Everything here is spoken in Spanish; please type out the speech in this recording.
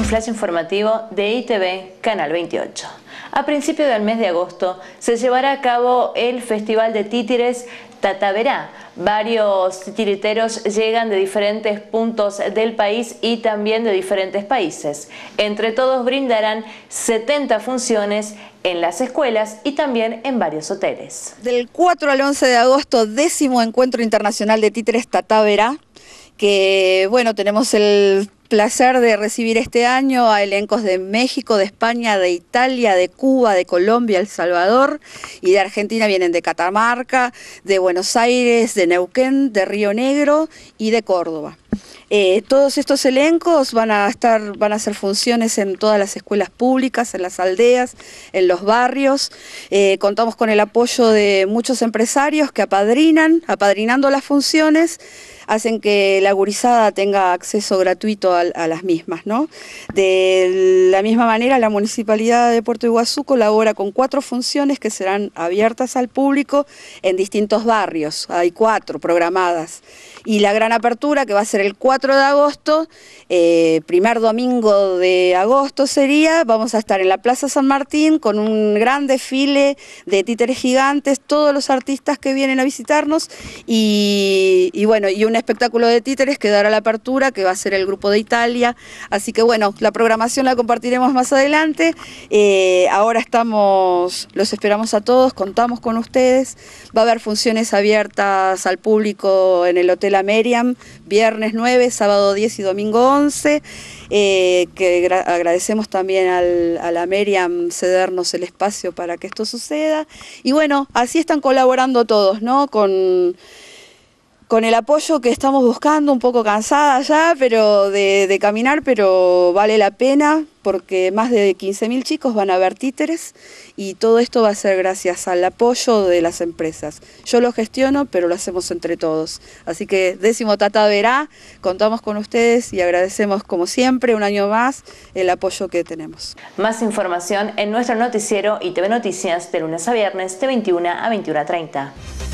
es flash informativo de ITV Canal 28. A principio del mes de agosto se llevará a cabo el Festival de Títeres Tataverá. Varios titiriteros llegan de diferentes puntos del país y también de diferentes países. Entre todos brindarán 70 funciones en las escuelas y también en varios hoteles. Del 4 al 11 de agosto, décimo encuentro internacional de títeres Tataverá que bueno, tenemos el placer de recibir este año a elencos de México, de España, de Italia, de Cuba, de Colombia, El Salvador y de Argentina vienen de Catamarca, de Buenos Aires, de Neuquén, de Río Negro y de Córdoba. Eh, todos estos elencos van a estar, van a hacer funciones en todas las escuelas públicas, en las aldeas, en los barrios. Eh, contamos con el apoyo de muchos empresarios que apadrinan, apadrinando las funciones, hacen que la gurizada tenga acceso gratuito a, las mismas, ¿no? De la misma manera, la municipalidad de Puerto Iguazú colabora con cuatro funciones que serán abiertas al público en distintos barrios. Hay cuatro programadas y la gran apertura que va a ser el 4 de agosto, eh, primer domingo de agosto sería, vamos a estar en la Plaza San Martín con un gran desfile de títeres gigantes, todos los artistas que vienen a visitarnos y, bueno, y un espectáculo de títeres que dará la apertura, que va a ser el grupo de Italia. Así que bueno, la programación la compartiremos más adelante. Eh, ahora estamos, los esperamos a todos, contamos con ustedes. Va a haber funciones abiertas al público en el Hotel Ameriam, viernes 9, sábado 10 y domingo 11. Eh, que agradecemos también a la Meriam cedernos el espacio para que esto suceda. Y bueno, así están colaborando todos, ¿no? Con con el apoyo que estamos buscando, un poco cansada ya, pero de, caminar, pero vale la pena porque más de 15.000 chicos van a ver títeres y todo esto va a ser gracias al apoyo de las empresas. Yo lo gestiono, pero lo hacemos entre todos. Así que décimo Tata verá, contamos con ustedes y agradecemos como siempre un año más el apoyo que tenemos. Más información en nuestro noticiero y TV Noticias de lunes a viernes de 21 a 21.30.